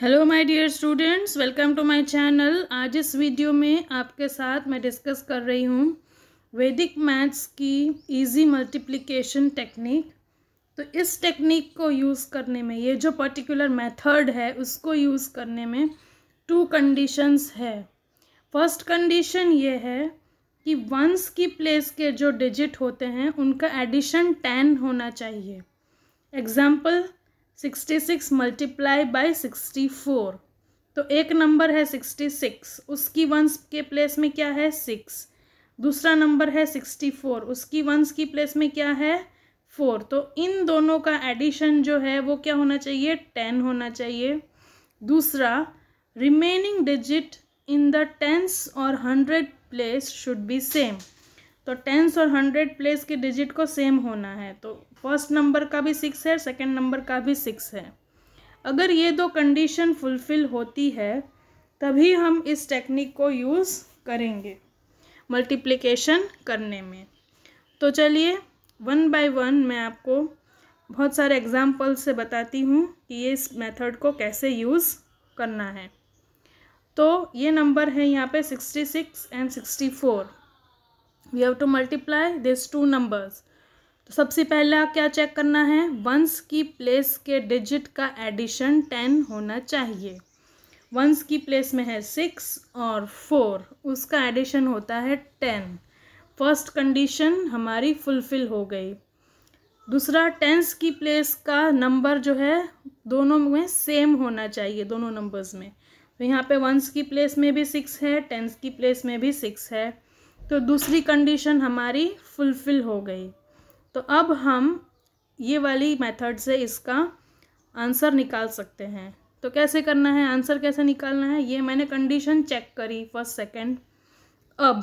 hello my dear students welcome to my channel आज इस video में आपके साथ मैं डिस्कस कर रही हूँ वैदिक मैथ्स की इजी मल्टीप्लिकेशन टेक्निक तो इस टेक्निक को यूज़ करने में ये जो पर्टिकुलर मेथड है उसको यूज़ करने में टू कंडीशंस है फर्स्ट कंडीशन ये है कि वंस की प्लेस के जो डिजिट होते हैं उनका एडिशन टेन होना चाहिए example sixty six multiply by sixty four तो एक नंबर है सिक्सटी सिक्स उसकी वंस के प्लेस में क्या है सिक्स दूसरा नंबर है सिक्सटी फोर उसकी वंस की प्लेस में क्या है फोर तो इन दोनों का एडिशन जो है वो क्या होना चाहिए टेन होना चाहिए दूसरा remaining digit in the tens और hundred place should be same तो टेंस और हंड्रेड प्लेस की डिजिट को सेम होना है तो फर्स्ट नंबर का भी सिक्स है सेकेंड नंबर का भी सिक्स है अगर ये दो कंडीशन फुलफ़िल होती है तभी हम इस टेक्निक को यूज़ करेंगे मल्टीप्लिकेशन करने में तो चलिए वन बाय वन मैं आपको बहुत सारे एग्ज़ाम्पल से बताती हूँ कि ये इस मेथड को कैसे यूज़ करना है तो ये नंबर है यहाँ पे sixty six and sixty four we have to multiply this two numbers तो सबसे पहले आप क्या चेक करना है वंस की प्लेस के डिजिट का एडिशन टेन होना चाहिए वंस की प्लेस में है सिक्स और फोर उसका एडिशन होता है टेन फर्स्ट कंडीशन हमारी फुलफिल हो गई दूसरा टेंस की प्लेस का नंबर जो है दोनों में सेम होना चाहिए दोनों नंबर्स में तो यहाँ पे वंस की प्लेस में भी सिक्स है टेंस की प्लेस में भी सिक्स है तो दूसरी कंडीशन हमारी फुलफ़िल हो गई तो अब हम ये वाली मेथड से इसका आंसर निकाल सकते हैं तो कैसे करना है आंसर कैसे निकालना है ये मैंने कंडीशन चेक करी फर्स्ट सेकंड अब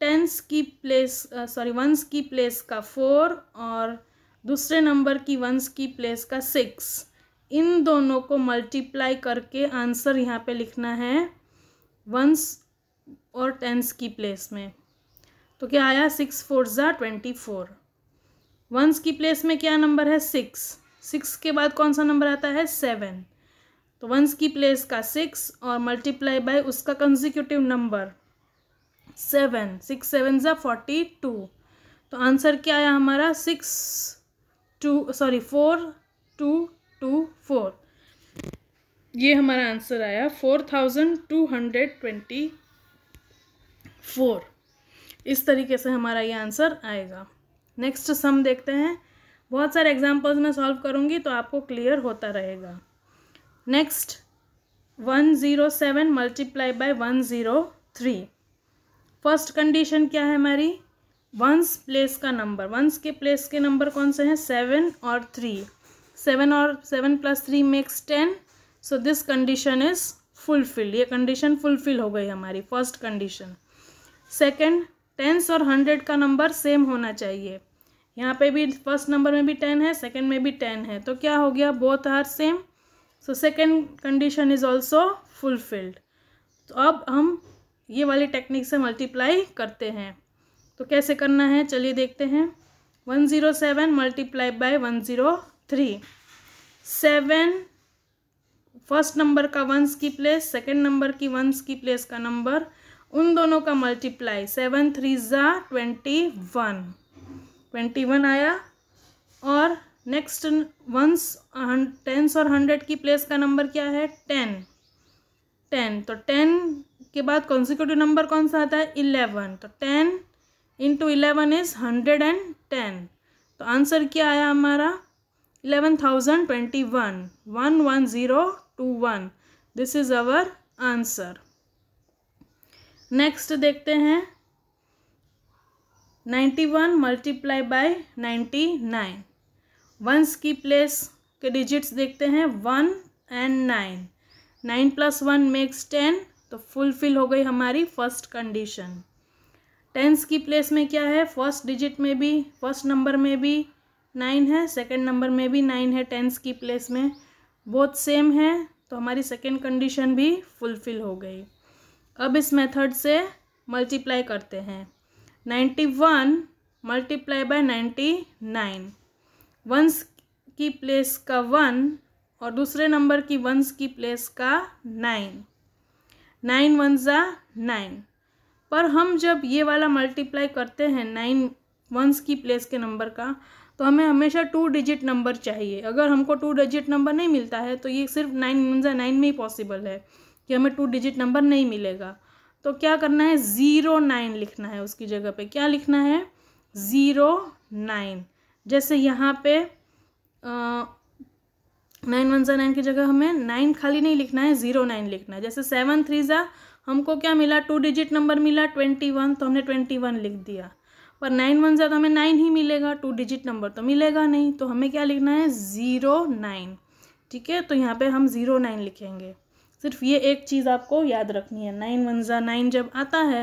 टेंस की प्लेस सॉरी वंस की प्लेस का फोर और दूसरे नंबर की वंस की प्लेस का सिक्स इन दोनों को मल्टीप्लाई करके आंसर यहाँ पे लिखना है वंस और टेंस की प्लेस में तो क्या आया सिक्स फोर ज़ा ट्वेंटी फोर वंस की प्लेस में क्या नंबर है सिक्स सिक्स के बाद कौन सा नंबर आता है सेवन तो वंस की प्लेस का सिक्स और मल्टीप्लाई बाय उसका consecutive number seven six seven ज़ा फोर्टी टू तो आंसर क्या आया हमारा six two sorry four two two four ये हमारा आंसर आया four thousand two hundred twenty four इस तरीके से हमारा ये आंसर आएगा नेक्स्ट सम देखते हैं बहुत सारे एग्जाम्पल्स मैं सॉल्व करूँगी तो आपको क्लियर होता रहेगा next one zero seven multiply by one zero three first condition क्या है हमारी वंस प्लेस का नंबर वंस के प्लेस के नंबर कौन से हैं सेवन और थ्री सेवन और seven plus three makes ten so this condition is fulfil ये कंडीशन फुलफिल हो गई हमारी फर्स्ट कंडीशन सेकेंड टेंस और हंड्रेड का नंबर सेम होना चाहिए यहाँ पे भी फर्स्ट नंबर में भी टेन है सेकंड में भी टेन है तो क्या हो गया both are same so second condition is also fulfilled तो अब हम ये वाली टेक्निक से मल्टीप्लाई करते हैं तो कैसे करना है चलिए देखते हैं one zero seven multiply by one zero three seven first number का वंस की प्लेस सेकंड नंबर की वंस की प्लेस का नंबर उन दोनों का मल्टीप्लाई सेवन थ्री ज़ा ट्वेंटी वन ट्वेंटी वन आया और नेक्स्ट वंस टेंस और हंड्रेड की प्लेस का नंबर क्या है टेन टेन तो टेन के बाद कॉन्सिक्यूटिव नंबर कौन सा आता है इलेवन तो ten into eleven is hundred and ten तो आंसर क्या आया हमारा eleven thousand twenty one one one zero two one this is our answer next देखते हैं ninety one multiply by ninety nine ones की प्लेस के digits देखते हैं one and nine nine plus one makes ten तो fulfil हो गई हमारी फर्स्ट कंडीशन टेंस की प्लेस में क्या है फर्स्ट डिजिट में भी फर्स्ट नंबर में भी नाइन है सेकंड नंबर में भी नाइन है टेंस की प्लेस में बहुत सेम है तो हमारी सेकंड कंडीशन भी फुलफिल हो गई अब इस मेथड से मल्टीप्लाई करते हैं ninety one multiply by ninety nine ones की प्लेस का वन और दूसरे नंबर की वंस की प्लेस का नाइन नाइन वन ज़ा नाइन पर हम जब ये वाला मल्टीप्लाई करते हैं नाइन वंस की प्लेस के नंबर का तो हमें हमेशा टू डिजिट नंबर चाहिए अगर हमको टू डिजिट नंबर नहीं मिलता है तो ये सिर्फ नाइन वन ज़ा नाइन में ही पॉसिबल है कि हमें टू डिजिट नंबर नहीं मिलेगा तो क्या करना है ज़ीरो नाइन लिखना है उसकी जगह पे क्या लिखना है ज़ीरो नाइन जैसे यहाँ पे नाइन वन ज़ा नाइन की जगह हमें नाइन खाली नहीं लिखना है ज़ीरो नाइन लिखना है जैसे सेवन थ्री ज़ा हमको क्या मिला टू डिजिट नंबर मिला ट्वेंटी वन तो हमने ट्वेंटी वन लिख दिया पर नाइन वन ज़ा तो हमें नाइन ही मिलेगा टू डिजिट नंबर तो मिलेगा नहीं तो हमें क्या लिखना है ज़ीरो नाइन ठीक है तो यहाँ पर हम ज़ीरो नाइन लिखेंगे सिर्फ ये एक चीज़ आपको याद रखनी है नाइन वन ज़ा नाइन जब आता है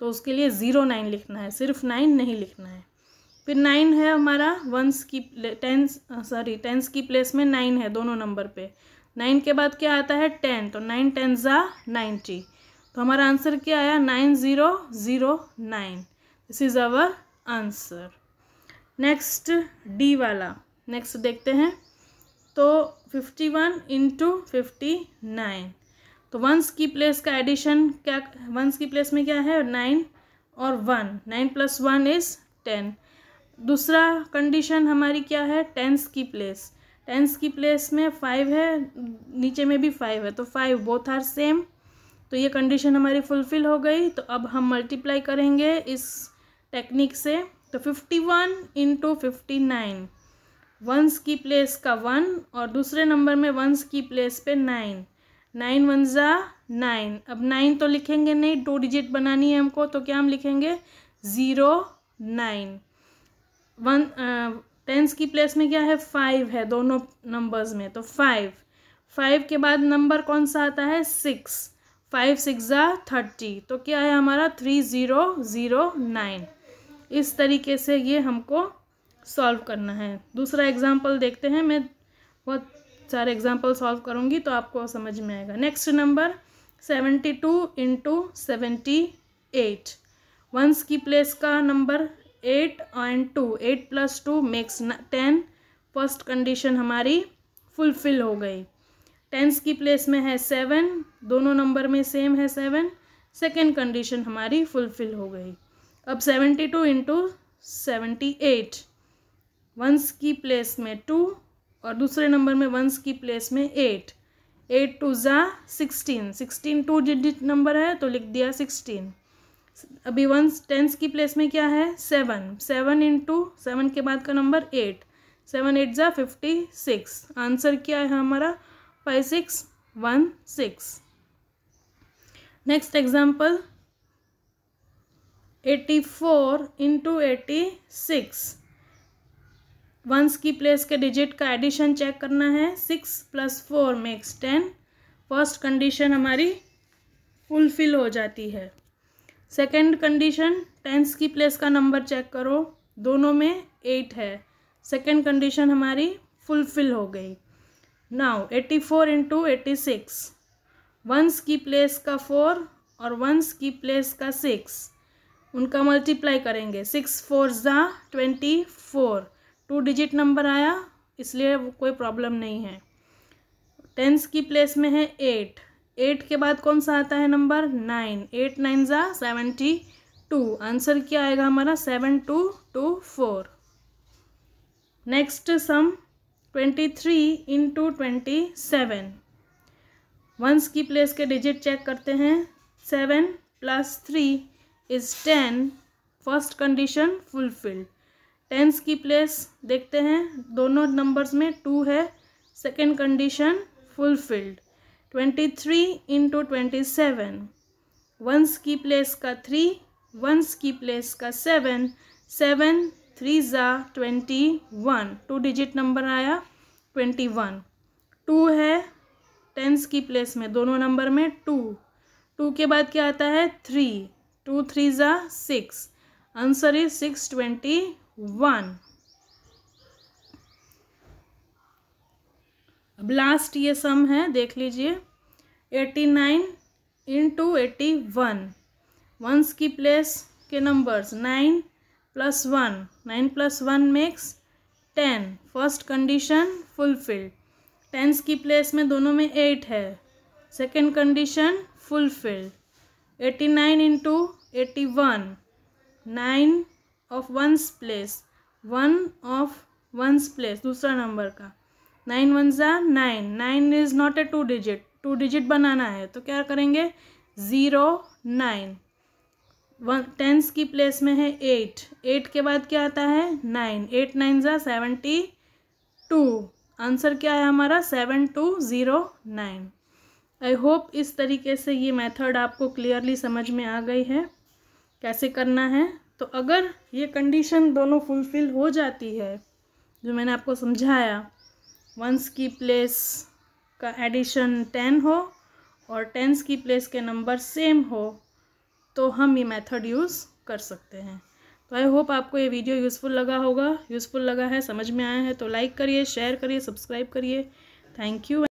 तो उसके लिए ज़ीरो नाइन लिखना है सिर्फ नाइन नहीं लिखना है फिर नाइन है हमारा वंस की टेंस सॉरी टेंस की प्लेस में नाइन है दोनों नंबर पे नाइन के बाद क्या आता है टेन तो नाइन टेन ज़ा नाइन्टी तो हमारा आंसर क्या आया nine zero zero nine this is our answer next D वाला नेक्स्ट देखते हैं तो fifty one into fifty nine तो वंस की प्लेस का एडिशन क्या वंस की प्लेस में क्या है नाइन और one nine plus one is ten दूसरा कंडीशन हमारी क्या है टेंस की प्लेस टेंस की प्लेस में फाइव है नीचे में भी फाइव है तो फाइव बोथ आर सेम तो ये कंडीशन हमारी फुलफ़िल हो गई तो अब हम मल्टीप्लाई करेंगे इस टेक्निक से तो fifty one into fifty nine ones की प्लेस का वन और दूसरे नंबर में वंस की प्लेस पे नाइन नाइन वन ज़ा नाइन अब नाइन तो लिखेंगे नहीं टू डिजिट बनानी है हमको तो क्या हम लिखेंगे ज़ीरो नाइन वन टेंस की प्लेस में क्या है फाइव है दोनों नंबर्स में तो फाइव फाइव के बाद नंबर कौन सा आता है सिक्स फाइव सिक्स ज़ा थर्टी तो क्या है हमारा थ्री ज़ीरो ज़ीरो नाइन इस तरीके से ये हमको सॉल्व करना है दूसरा एग्जाम्पल देखते हैं मैं बहुत सारे एग्जाम्पल सॉल्व करूँगी तो आपको समझ में आएगा next number seventy two into seventy eight ones की प्लेस का number eight and two eight plus two makes ten first condition हमारी फुलफिल हो गई टेंस की प्लेस में है सेवन दोनों नंबर में सेम है सेवन सेकेंड कंडीशन हमारी फुलफिल हो गई अब seventy two into seventy eight ones की प्लेस में टू और दूसरे नंबर में वंस की प्लेस में एट एट टू ज़ा sixteen sixteen two digit number है तो लिख दिया सिक्सटीन अभी वंस टेंस की प्लेस में क्या है सेवन सेवन इंटू सेवन के बाद का नंबर एट सेवन एट ज़ा फिफ्टी सिक्स आंसर क्या है हमारा five six one six next example eighty four into eighty six ones की प्लेस के डिजिट का एडिशन चेक करना है six plus four makes ten first condition हमारी फुलफिल हो जाती है सेकंड कंडीशन टेंस की प्लेस का नंबर चेक करो दोनों में एट है सेकंड कंडीशन हमारी फुलफिल हो गई now eighty four into eighty six ones की प्लेस का फोर और वंस की प्लेस का सिक्स उनका मल्टीप्लाई करेंगे सिक्स फोर ज़ा twenty four two digit number आया इसलिए कोई प्रॉब्लम नहीं है टेंस की प्लेस में है एट एट के बाद कौन सा आता है नंबर नाइन एट नाइन ज़ा सेवेंटी टू आंसर क्या आएगा हमारा seven two two four next sum twenty three into twenty seven ones की प्लेस के डिजिट चेक करते हैं seven plus three is ten first condition fulfilled tens की place देखते हैं दोनों नंबर्स में टू है second condition fulfilled twenty three into twenty seven ones की प्लेस का थ्री वंस की प्लेस का सेवन सेवन थ्री ज़ा twenty one two digit number आया ट्वेंटी वन टू है टेंस की प्लेस में दोनों नंबर में टू टू के बाद क्या आता है थ्री टू थ्री ज़ा six answer is six twenty one अब लास्ट ये सम है देख लीजिए eighty nine into eighty one ones की प्लेस के numbers nine plus one nine plus one makes ten first condition fulfilled tens की place में दोनों में एट है second condition fulfilled eighty nine into eighty one nine of ones place one of ones place दूसरा number का nine one ज़ा nine nine is not a two digit two digit बनाना है तो क्या करेंगे ज़ीरो नाइन वन टेंस की place में है एट एट के बाद क्या आता है नाइन एट नाइन ज़ा सेवेंटी टू आंसर क्या है हमारा seven two zero nine I hope इस तरीके से ये मेथड आपको क्लियरली समझ में आ गई है कैसे करना है तो अगर ये कंडीशन दोनों फुलफ़िल हो जाती है जो मैंने आपको समझाया वंस की प्लेस का एडिशन टेन हो और टेंस की प्लेस के नंबर सेम हो तो हम ये मेथड यूज़ कर सकते हैं तो आई होप आपको ये वीडियो यूज़फुल लगा होगा यूज़फुल लगा है समझ में आया है तो लाइक करिए शेयर करिए सब्सक्राइब करिए थैंक यू